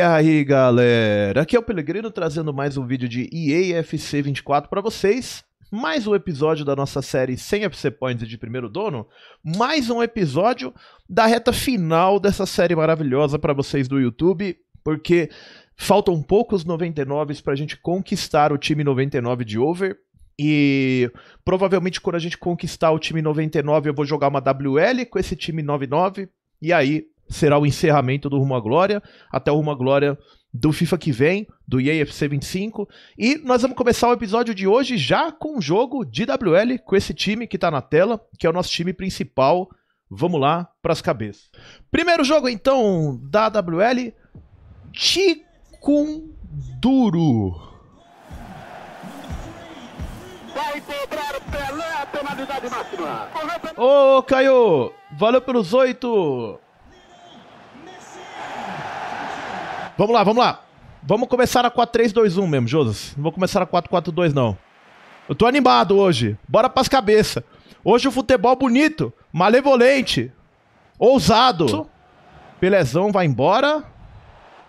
E aí, galera? Aqui é o Pelegrino trazendo mais um vídeo de EAFC 24 para vocês. Mais um episódio da nossa série 100 FC Points de primeiro dono. Mais um episódio da reta final dessa série maravilhosa para vocês do YouTube, porque faltam poucos 99s para a gente conquistar o time 99 de over. E provavelmente quando a gente conquistar o time 99, eu vou jogar uma WL com esse time 99. E aí será o encerramento do Rumo à Glória, até o Rumo à Glória do FIFA que vem, do EAFC 25. E nós vamos começar o episódio de hoje já com o jogo de WL, com esse time que está na tela, que é o nosso time principal. Vamos lá para as cabeças. Primeiro jogo então da WL, Duro. Vai cobrar o Pelé, penalidade máxima. Ô, Caio, valeu pelos oito. Vamos lá, vamos lá. Vamos começar a 4-3-2-1 mesmo, Josas. Não vou começar a 4-4-2, não. Eu tô animado hoje. Bora pras cabeças. Hoje o futebol bonito, malevolente, ousado. Pelezão vai embora.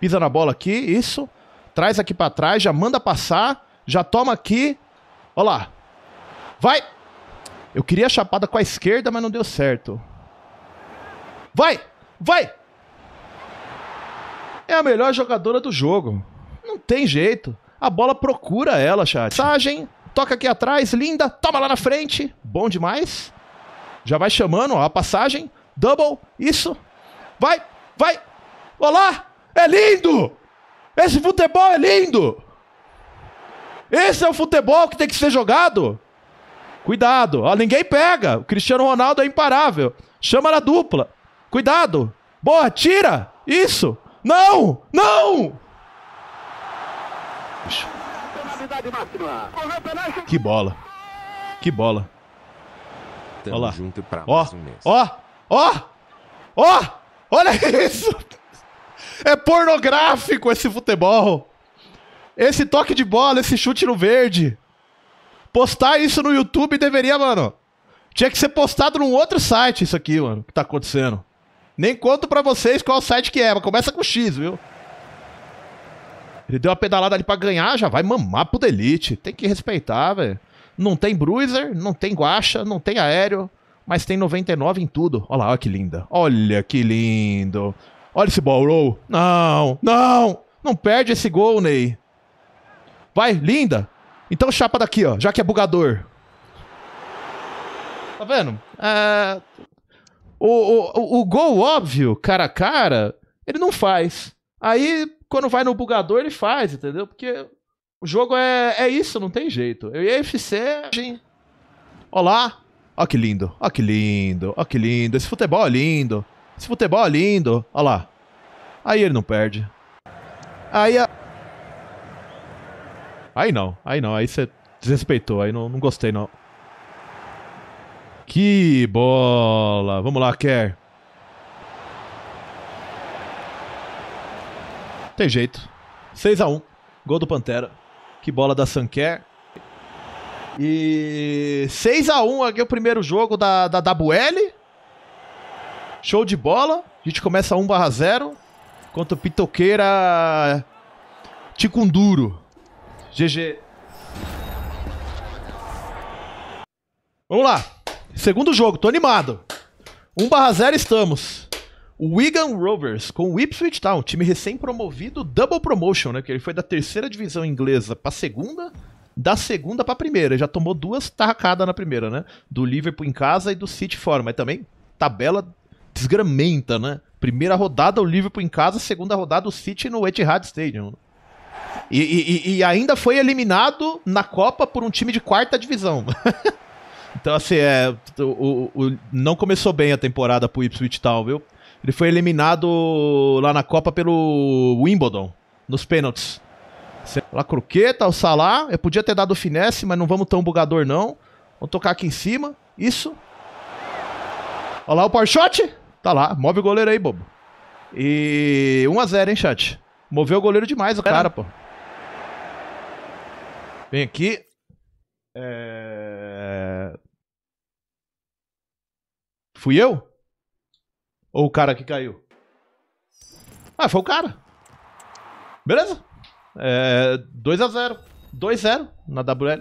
Pisa na bola aqui, isso. Traz aqui pra trás, já manda passar. Já toma aqui. Olha lá. Vai! Eu queria a chapada com a esquerda, mas não deu certo. Vai! Vai! é a melhor jogadora do jogo. Não tem jeito. A bola procura ela, chat. Passagem. toca aqui atrás, linda, toma lá na frente. Bom demais. Já vai chamando ó, a passagem. Double, isso. Vai, vai. Olá! É lindo! Esse futebol é lindo! Esse é o futebol que tem que ser jogado. Cuidado, ó, ninguém pega. O Cristiano Ronaldo é imparável. Chama na dupla. Cuidado. Boa, tira. Isso. Não! Não! Que bola. Que bola. Tamo lá. junto pra ó, mais um mês. Ó, ó, ó, olha isso! É pornográfico esse futebol. Esse toque de bola, esse chute no verde. Postar isso no YouTube deveria, mano. Tinha que ser postado num outro site isso aqui, mano, O que tá acontecendo. Nem conto para vocês qual site que é, mas começa com X, viu? Ele deu uma pedalada ali pra ganhar, já vai mamar pro Delete. Tem que respeitar, velho. Não tem Bruiser, não tem Guacha, não tem Aéreo, mas tem 99 em tudo. Olha lá, olha que linda. Olha que lindo. Olha esse ball roll. Não, não. Não perde esse gol, Ney. Vai, linda. Então chapa daqui, ó. Já que é bugador. Tá vendo? É... O, o, o gol óbvio, cara a cara, ele não faz. Aí, quando vai no bugador, ele faz, entendeu? Porque o jogo é, é isso, não tem jeito. Eu e a FC. Olá! Ó que lindo, ó que lindo, ó que lindo. Esse futebol é lindo. Esse futebol é lindo. Ó lá. Aí ele não perde. Aí a... Aí não, aí não, aí você desrespeitou, aí não, não gostei não. Que bola! Vamos lá, Kerr. Tem jeito. 6 a 1 Gol do Pantera. Que bola da Sanquer. E 6 a 1 aqui é o primeiro jogo da, da WL. Show de bola. A gente começa 1 barra 0 contra o Pitoqueira Ticunduro. GG. Vamos lá. Segundo jogo, tô animado. 1 barra 0 estamos. Wigan Rovers com o Ipswich Town, time recém-promovido, double promotion, né? Que ele foi da terceira divisão inglesa pra segunda, da segunda pra primeira. Já tomou duas tarracadas na primeira, né? Do Liverpool em casa e do City fora, mas também tabela desgramenta, né? Primeira rodada o Liverpool em casa, segunda rodada o City no Etihad Stadium. E, e, e, ainda foi eliminado na Copa por um time de quarta divisão. Então, assim, é, o, o, não começou bem a temporada pro Ipswich Town, viu? Ele foi eliminado lá na Copa pelo Wimbledon, nos pênaltis. Lá croqueta, o Salah. Eu podia ter dado finesse, mas não vamos tão bugador, não. Vamos tocar aqui em cima. Isso. Olha lá o power shot. Tá lá. Move o goleiro aí, bobo. E 1x0, hein, chat? Moveu o goleiro demais, o cara, pô. Vem aqui. É... Fui eu? Ou o cara que caiu? Ah, foi o cara. Beleza? É, 2x0. 2x0 na WL.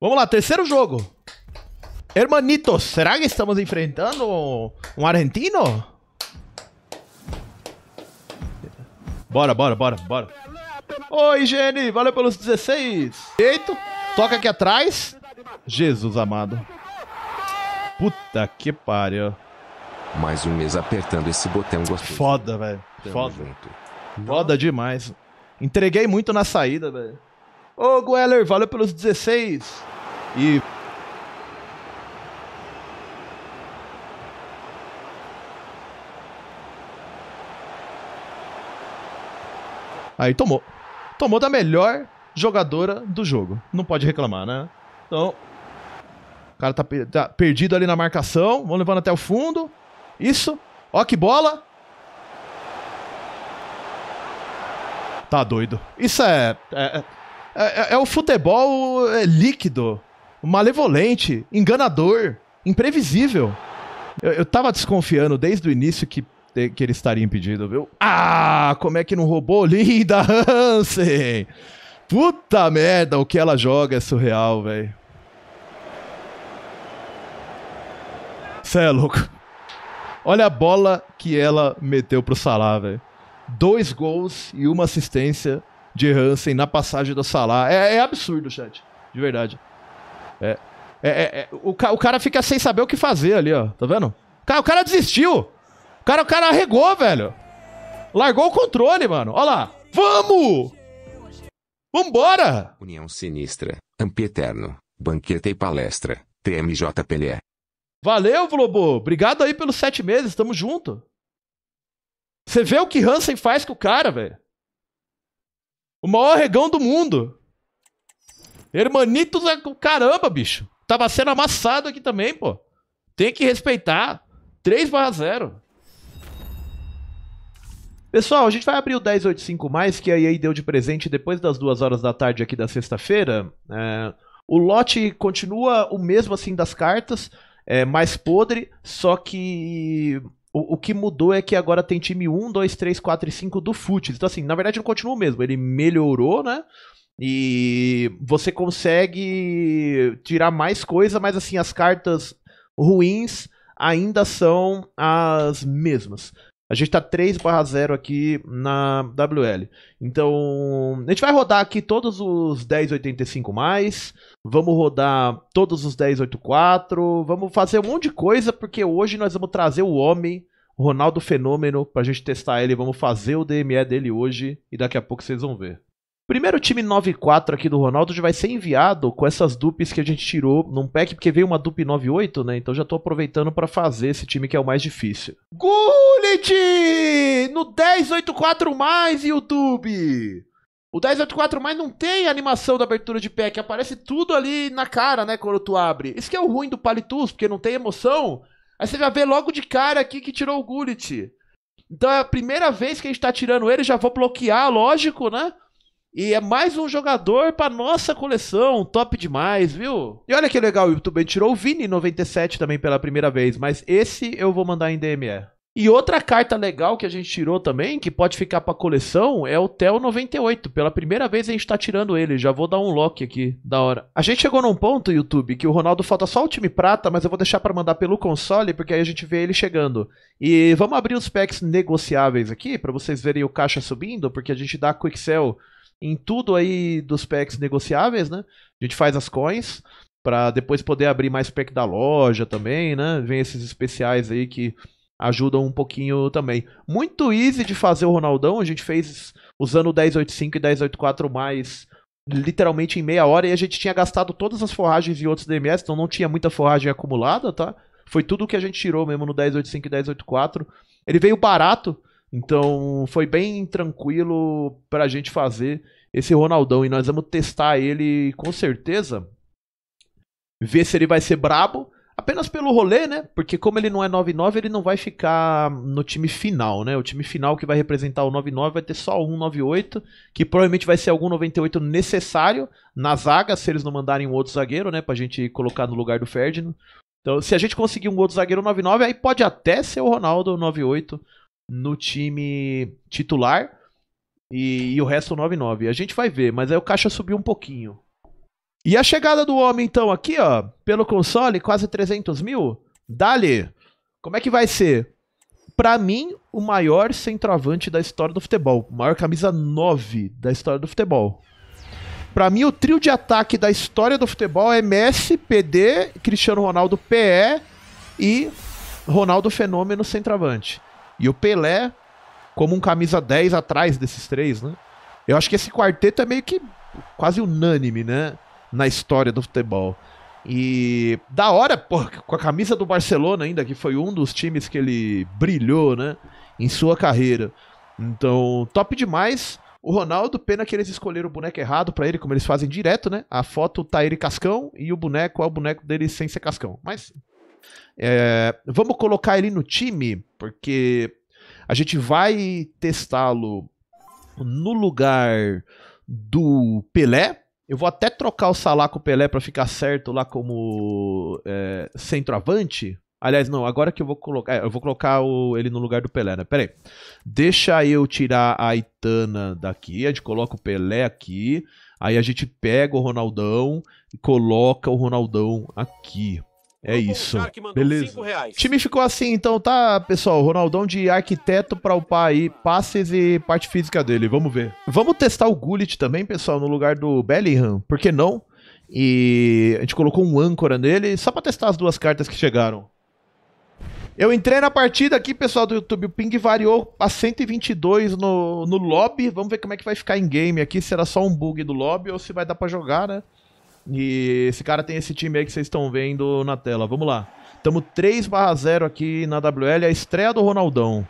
Vamos lá, terceiro jogo. Hermanitos, será que estamos enfrentando um argentino? Bora, bora, bora, bora. Oi, Gene, valeu pelos 16. Eito, toca aqui atrás. Jesus amado. Puta que pariu. Mais um mês apertando esse botão gostoso. Foda, velho. Foda. Junto. Foda demais. Entreguei muito na saída, velho. Ô, Gueller, valeu pelos 16. E. Aí tomou. Tomou da melhor jogadora do jogo. Não pode reclamar, né? Então, o cara tá, tá perdido ali na marcação. Vão levando até o fundo. Isso. Ó que bola. Tá doido. Isso é, é. É, é, é o futebol é, líquido, malevolente, enganador, imprevisível. Eu, eu tava desconfiando desde o início que, que ele estaria impedido, viu? Ah, como é que não roubou? Linda Hansen! Puta merda, o que ela joga é surreal, velho. Você é louco. Olha a bola que ela meteu pro Salah, velho. Dois gols e uma assistência de Hansen na passagem do Salah. É, é absurdo, chat. De verdade. É é, é, é, o, ca o, cara fica sem saber o que fazer ali, ó. Tá vendo? O cara, o cara desistiu. O cara, o cara arregou, velho. Largou o controle, mano. Olha lá. Vamos! Vambora! União Sinistra, Ampieterno, Banqueta e Palestra, TMJ Pelé. Valeu, Globo. Obrigado aí pelos sete meses. Tamo junto. Você vê o que Hansen faz com o cara, velho. O maior regão do mundo. Hermanitos é caramba, bicho. Tava sendo amassado aqui também, pô. Tem que respeitar. 3 barra 0. Pessoal, a gente vai abrir o 1085 mais, que aí deu de presente depois das duas horas da tarde aqui da sexta-feira. É... O lote continua o mesmo assim das cartas, é, mais podre, só que o, o, que mudou é que agora tem time 1, 2, 3, 4 e 5 do Futs. Então, assim, na verdade não continua o mesmo, ele melhorou, né? E você consegue tirar mais coisa, mas assim, as cartas ruins ainda são as mesmas. A gente tá 3 barra 0 aqui na WL. Então, a gente vai rodar aqui todos os 1085 mais, vamos rodar todos os 1084, vamos fazer um monte de coisa, porque hoje nós vamos trazer o homem, o Ronaldo Fenômeno, pra gente testar ele, vamos fazer o DME dele hoje e daqui a pouco vocês vão ver. Primeiro time 9-4 aqui do Ronaldo já vai ser enviado com essas dupes que a gente tirou num pack, porque veio uma dupe 9-8, né? Então já tô aproveitando para fazer esse time que é o mais difícil. Gullit! No 10-8-4 mais, YouTube! O 1084 mais não tem animação da abertura de pack, aparece tudo ali na cara, né, quando tu abre. Isso que é o ruim do Palitus, porque não tem emoção. Aí você já vê logo de cara aqui que tirou o Gullit. Então é a primeira vez que a gente tá tirando ele, já vou bloquear, lógico, né? E é mais um jogador pra nossa coleção. Top demais, viu? E olha que legal, o YouTube tirou o Vini 97 também pela primeira vez, mas esse eu vou mandar em DME. E outra carta legal que a gente tirou também, que pode ficar pra coleção, é o Theo 98. Pela primeira vez a gente tá tirando ele. Já vou dar um lock aqui, da hora. A gente chegou num ponto, YouTube, que o Ronaldo falta só o time prata, mas eu vou deixar para mandar pelo console, porque aí a gente vê ele chegando. E vamos abrir os packs negociáveis aqui, para vocês verem o caixa subindo, porque a gente dá quick sell em tudo aí dos packs negociáveis, né? A gente faz as coins para depois poder abrir mais pack da loja também, né? Vem esses especiais aí que ajudam um pouquinho também. Muito easy de fazer o Ronaldão, a gente fez usando o 1085 e 1084 mais literalmente em meia hora e a gente tinha gastado todas as forragens e outros DMS, então não tinha muita forragem acumulada, tá? Foi tudo que a gente tirou mesmo no 1085 e 1084. Ele veio barato, então foi bem tranquilo para a gente fazer esse Ronaldão. E nós vamos testar ele com certeza. Ver se ele vai ser brabo. Apenas pelo rolê, né? Porque como ele não é 9-9, ele não vai ficar no time final, né? O time final que vai representar o 9-9 vai ter só um 9-8, que provavelmente vai ser algum 98 necessário na zaga, se eles não mandarem um outro zagueiro, né? Pra gente colocar no lugar do Ferdinand. Então, se a gente conseguir um outro zagueiro 9-9, aí pode até ser o Ronaldo 9-8, no time titular e, e o resto 9-9. A gente vai ver, mas aí o caixa subiu um pouquinho. E a chegada do homem, então, aqui, ó, pelo console, quase 300 mil. Dali, como é que vai ser? Para mim, o maior centroavante da história do futebol. Maior camisa 9 da história do futebol. Para mim, o trio de ataque da história do futebol é Messi, PD, Cristiano Ronaldo, PE e Ronaldo Fenômeno, centroavante. E o Pelé como um camisa 10 atrás desses três, né? Eu acho que esse quarteto é meio que quase unânime, né? Na história do futebol. E da hora, pô, com a camisa do Barcelona ainda, que foi um dos times que ele brilhou, né? Em sua carreira. Então, top demais. O Ronaldo, pena que eles escolheram o boneco errado para ele, como eles fazem direto, né? A foto tá ele cascão e o boneco é o boneco dele sem ser cascão. Mas é, vamos colocar ele no time, porque a gente vai testá-lo no lugar do Pelé. Eu vou até trocar o Salah com o Pelé para ficar certo lá como é, centroavante. Aliás, não, agora que eu vou colocar. É, eu vou colocar o, ele no lugar do Pelé, né? Pera aí. Deixa eu tirar a Itana daqui. A gente coloca o Pelé aqui. Aí a gente pega o Ronaldão e coloca o Ronaldão aqui. É isso. Beleza. O time ficou assim, então tá, pessoal. Ronaldão de arquiteto pra upar aí passes e parte física dele. Vamos ver. Vamos testar o Gullit também, pessoal, no lugar do Bellingham. Por que não? E a gente colocou um âncora nele só pra testar as duas cartas que chegaram. Eu entrei na partida aqui, pessoal do YouTube. O ping variou a 122 no, no lobby. Vamos ver como é que vai ficar em game aqui. Será só um bug do lobby ou se vai dar pra jogar, né? E esse cara tem esse time aí que vocês estão vendo na tela. Vamos lá. Estamos 3 barra 0 aqui na WL, a estreia do Ronaldão.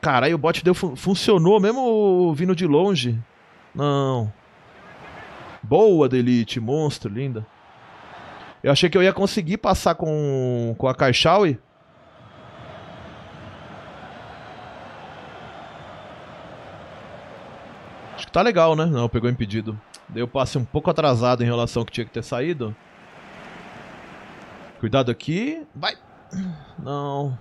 Caralho, o bot deu fun funcionou mesmo vindo de longe. Não. Boa, Delete, monstro, linda. Eu achei que eu ia conseguir passar com, com a Kaixaui. Tá legal, né? Não, pegou impedido. Deu passe um pouco atrasado em relação ao que tinha que ter saído. Cuidado aqui. Vai. Não.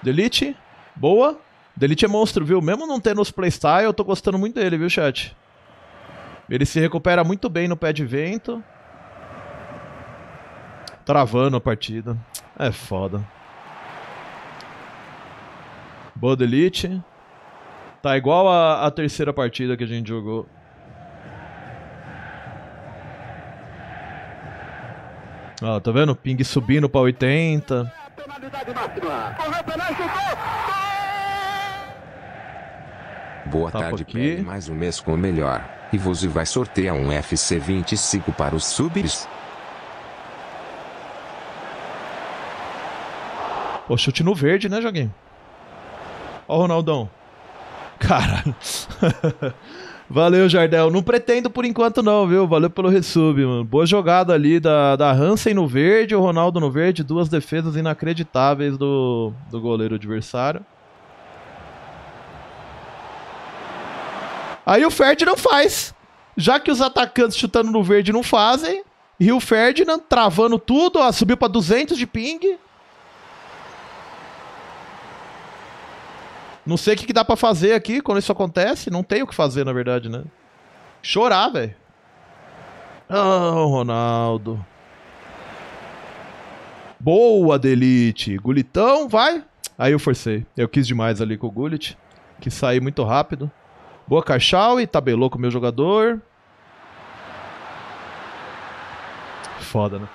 Delete. Boa. Delete é monstro, viu? Mesmo não tendo os playstyle, eu tô gostando muito dele, viu, chat? Ele se recupera muito bem no pé de vento. Travando a partida. É foda delete. Tá igual a, a terceira partida que a gente jogou. Ó, tá vendo? Ping subindo pra 80. Boa tarde, aqui. mais um mês com o melhor. E você vai sortear um FC25 para os subs. Pô, chute no verde, né, Joguinho? Ó o Ronaldão. cara, Valeu, Jardel. Não pretendo por enquanto, não, viu? Valeu pelo resub, mano. Boa jogada ali da, da Hansen no verde, o Ronaldo no verde. Duas defesas inacreditáveis do, do goleiro adversário. Aí o Ferd não faz. Já que os atacantes chutando no verde não fazem, E o Ferdinand né, travando tudo, ó, subiu para 200 de ping. Não sei o que, que dá para fazer aqui quando isso acontece. Não tem o que fazer, na verdade, né? Chorar, velho. Oh, Ronaldo. Boa, Delite. Gulitão, vai. Aí eu forcei. Eu quis demais ali com o Gulit. que saí muito rápido. Boa, Cachau, e tabelou com o meu jogador. Foda, né?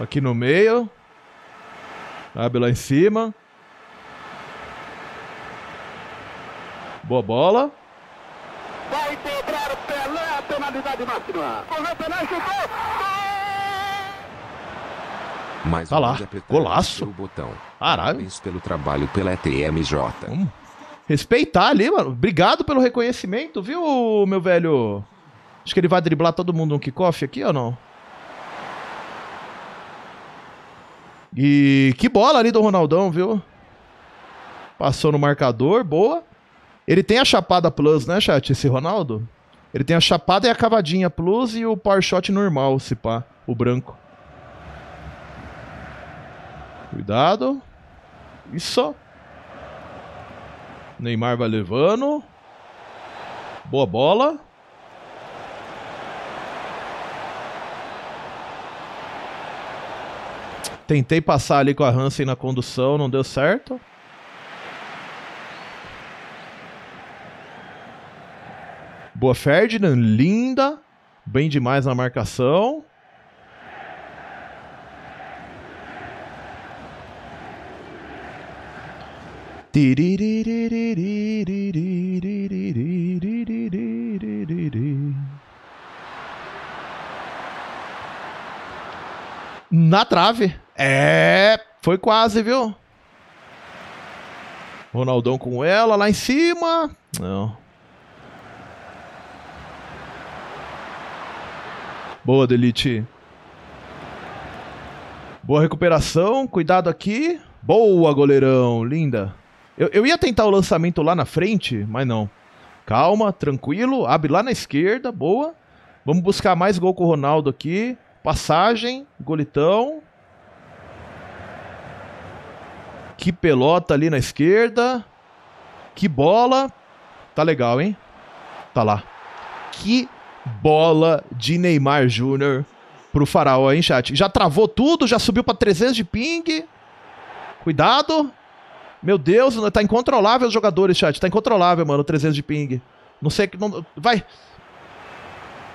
Aqui no meio. Abre lá em cima. Boa bola. Vai cobrar o Pelé, a penalidade máxima. Correu Pelé chutou. Mais tá lá, golaço. botão. Caralho. Parabéns pelo trabalho pela TMJ. Hum. Respeitar ali, mano. Obrigado pelo reconhecimento, viu, meu velho? Acho que ele vai driblar todo mundo no kickoff aqui ou não? E que bola ali do Ronaldão, viu? Passou no marcador, boa. Ele tem a chapada plus, né, chat? Esse Ronaldo? Ele tem a chapada e a cavadinha plus e o power shot normal, se pá, o branco. Cuidado. Isso. Neymar vai levando. Boa bola. Tentei passar ali com a Hansen na condução, não deu certo. Boa Ferdinand, linda. Bem demais na marcação. Na trave. É, foi quase, viu? Ronaldão com ela lá em cima. Não. Boa, Delite. Boa recuperação, cuidado aqui. Boa, goleirão, linda. Eu, eu, ia tentar o lançamento lá na frente, mas não. Calma, tranquilo, abre lá na esquerda, boa. Vamos buscar mais gol com o Ronaldo aqui. Passagem, golitão. Que pelota ali na esquerda. Que bola. Tá legal, hein? Tá lá. Que bola de Neymar Júnior pro Faraó, hein, chat? Já travou tudo, já subiu para 300 de ping. Cuidado. Meu Deus, tá incontrolável os jogadores, chat. Tá incontrolável, mano, 300 de ping. Não sei que não vai.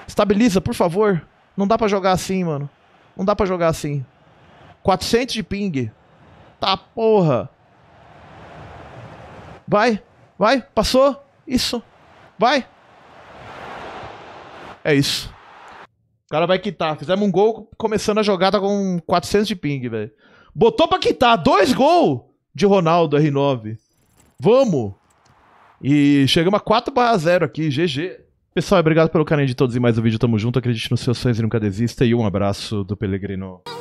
Estabiliza, por favor. Não dá para jogar assim, mano. Não dá para jogar assim. 400 de ping. Eita porra! Vai, vai, passou. Isso. Vai. É isso. O cara vai quitar. Fizemos um gol começando a jogada com 400 de ping, velho. Botou pra quitar. Dois gols de Ronaldo R9. Vamos. E chegamos a 4 0 aqui. GG. Pessoal, obrigado pelo carinho de todos e mais um vídeo. Tamo junto. Acredite nos seus sonhos e nunca desista. E um abraço do Pelegrino.